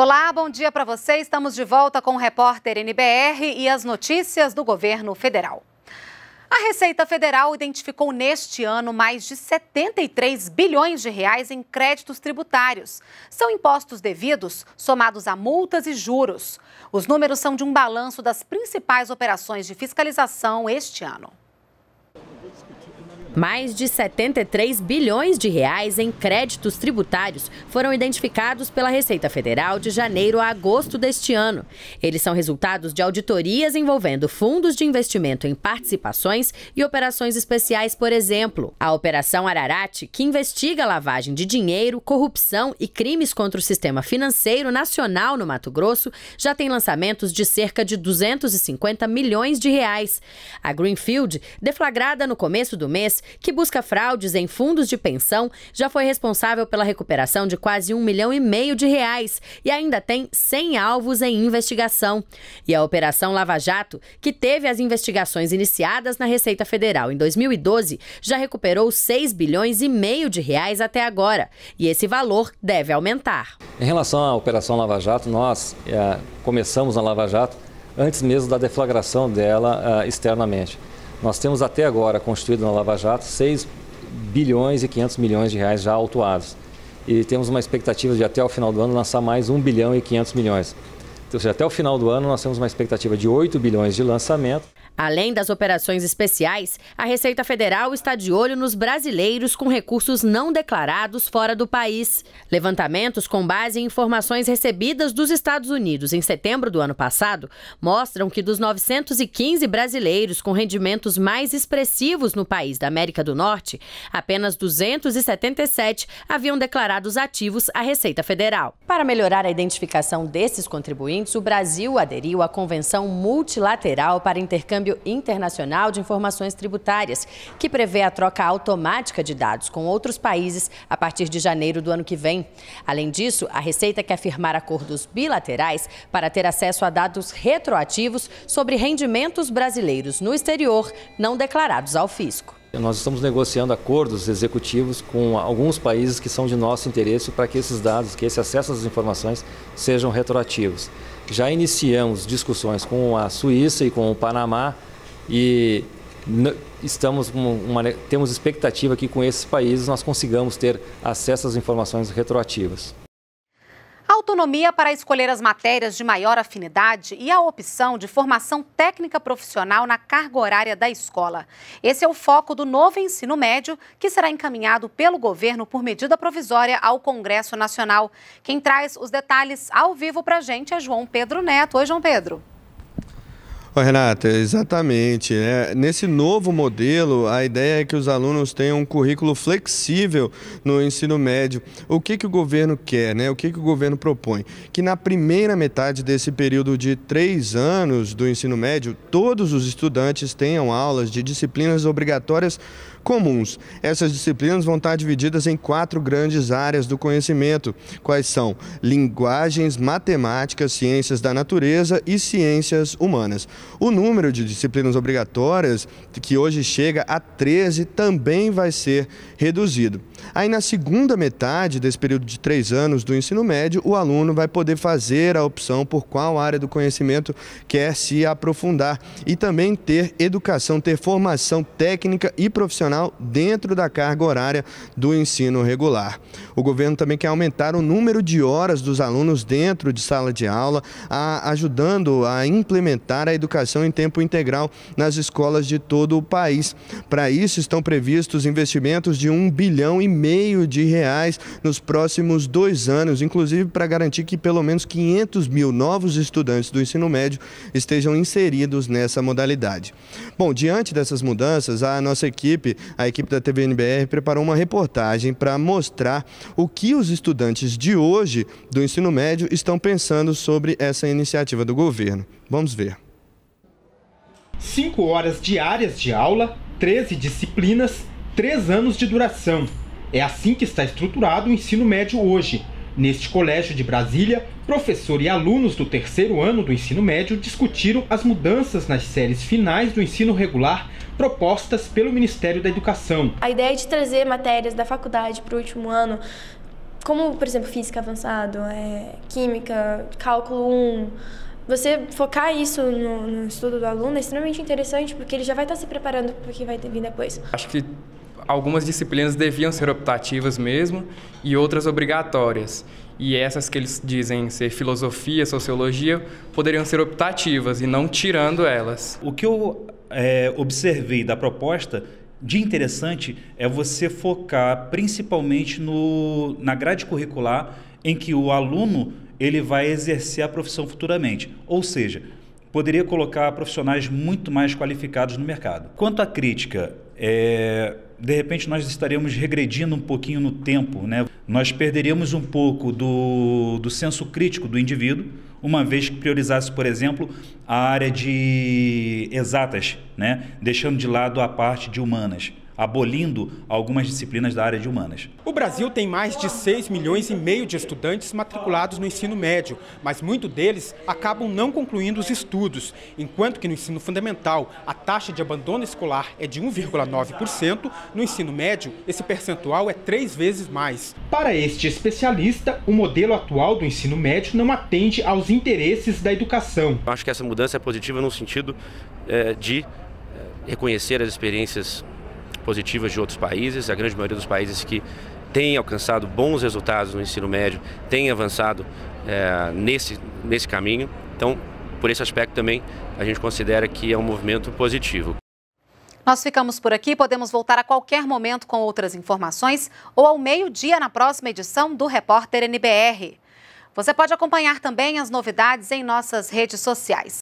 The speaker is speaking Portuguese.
Olá, bom dia para você. Estamos de volta com o repórter NBR e as notícias do governo federal. A Receita Federal identificou neste ano mais de 73 bilhões de reais em créditos tributários. São impostos devidos somados a multas e juros. Os números são de um balanço das principais operações de fiscalização este ano. Mais de 73 bilhões de reais em créditos tributários foram identificados pela Receita Federal de janeiro a agosto deste ano. Eles são resultados de auditorias envolvendo fundos de investimento em participações e operações especiais, por exemplo, a Operação Ararate, que investiga lavagem de dinheiro, corrupção e crimes contra o sistema financeiro nacional no Mato Grosso, já tem lançamentos de cerca de 250 milhões de reais. A Greenfield, deflagrada no começo do mês, que busca fraudes em fundos de pensão, já foi responsável pela recuperação de quase um milhão e meio de reais e ainda tem 100 alvos em investigação. E a Operação Lava Jato, que teve as investigações iniciadas na Receita Federal em 2012, já recuperou 6 bilhões e meio de reais até agora. E esse valor deve aumentar. Em relação à Operação Lava Jato, nós é, começamos a Lava Jato antes mesmo da deflagração dela uh, externamente. Nós temos até agora constituído na Lava Jato 6 bilhões e 500 milhões de reais já autuados. E temos uma expectativa de até o final do ano lançar mais 1 bilhão e 500 milhões. Então, seja, até o final do ano nós temos uma expectativa de 8 bilhões de lançamento. Além das operações especiais, a Receita Federal está de olho nos brasileiros com recursos não declarados fora do país. Levantamentos com base em informações recebidas dos Estados Unidos em setembro do ano passado mostram que dos 915 brasileiros com rendimentos mais expressivos no país da América do Norte, apenas 277 haviam declarado os ativos à Receita Federal. Para melhorar a identificação desses contribuintes, o Brasil aderiu à Convenção Multilateral para Intercâmbio Conselho Internacional de Informações Tributárias, que prevê a troca automática de dados com outros países a partir de janeiro do ano que vem. Além disso, a Receita quer firmar acordos bilaterais para ter acesso a dados retroativos sobre rendimentos brasileiros no exterior não declarados ao fisco. Nós estamos negociando acordos executivos com alguns países que são de nosso interesse para que esses dados, que esse acesso às informações sejam retroativos. Já iniciamos discussões com a Suíça e com o Panamá e estamos uma, temos expectativa que com esses países nós consigamos ter acesso às informações retroativas autonomia para escolher as matérias de maior afinidade e a opção de formação técnica profissional na carga horária da escola. Esse é o foco do novo ensino médio, que será encaminhado pelo governo por medida provisória ao Congresso Nacional. Quem traz os detalhes ao vivo para a gente é João Pedro Neto. Oi, João Pedro. Oh, Renata, exatamente. É, nesse novo modelo, a ideia é que os alunos tenham um currículo flexível no ensino médio. O que, que o governo quer, né? o que, que o governo propõe? Que na primeira metade desse período de três anos do ensino médio, todos os estudantes tenham aulas de disciplinas obrigatórias comuns. Essas disciplinas vão estar divididas em quatro grandes áreas do conhecimento, quais são linguagens, matemática, ciências da natureza e ciências humanas. O número de disciplinas obrigatórias, que hoje chega a 13, também vai ser reduzido. Aí na segunda metade desse período de três anos do ensino médio, o aluno vai poder fazer a opção por qual área do conhecimento quer se aprofundar e também ter educação, ter formação técnica e profissional dentro da carga horária do ensino regular. O governo também quer aumentar o número de horas dos alunos dentro de sala de aula, a, ajudando a implementar a educação em tempo integral nas escolas de todo o país. Para isso, estão previstos investimentos de um bilhão e meio de reais nos próximos dois anos, inclusive para garantir que pelo menos 500 mil novos estudantes do ensino médio estejam inseridos nessa modalidade. Bom, diante dessas mudanças, a nossa equipe a equipe da TVNBR preparou uma reportagem para mostrar o que os estudantes de hoje do ensino médio estão pensando sobre essa iniciativa do governo. Vamos ver. Cinco horas diárias de aula, 13 disciplinas, três anos de duração. É assim que está estruturado o ensino médio hoje Neste colégio de Brasília, professor e alunos do terceiro ano do ensino médio discutiram as mudanças nas séries finais do ensino regular propostas pelo Ministério da Educação. A ideia é de trazer matérias da faculdade para o último ano, como, por exemplo, física avançado, é, química, cálculo 1, você focar isso no, no, estudo do aluno é extremamente interessante, porque ele já vai estar se preparando para o que vai vir depois. Acho que algumas disciplinas deviam ser optativas mesmo e outras obrigatórias. E essas que eles dizem ser filosofia, sociologia, poderiam ser optativas e não tirando elas. O que eu é, observei da proposta de interessante é você focar principalmente no, na grade curricular em que o aluno ele vai exercer a profissão futuramente. Ou seja, poderia colocar profissionais muito mais qualificados no mercado. Quanto à crítica, é, de repente nós estaremos regredindo um pouquinho no tempo, né? Nós perderíamos um pouco do, do senso crítico do indivíduo, uma vez que priorizasse, por exemplo, a área de exatas, né? Deixando de lado a parte de humanas abolindo algumas disciplinas da área de humanas. O Brasil tem mais de 6 milhões e meio de estudantes matriculados no ensino médio, mas muitos deles acabam não concluindo os estudos, enquanto que no ensino fundamental a taxa de abandono escolar é de 1,9%, no ensino médio esse percentual é três vezes mais. Para este especialista, o modelo atual do ensino médio não atende aos interesses da educação. Acho que essa mudança é positiva no sentido é, de eh, reconhecer as experiências positivas de outros países. A grande maioria dos países que têm alcançado bons resultados no ensino médio tem avançado é, nesse, nesse caminho. Então, por esse aspecto também, a gente considera que é um movimento positivo. Nós ficamos por aqui, podemos voltar a qualquer momento com outras informações ou ao meio-dia na próxima edição do Repórter NBR. Você pode acompanhar também as novidades em nossas redes sociais.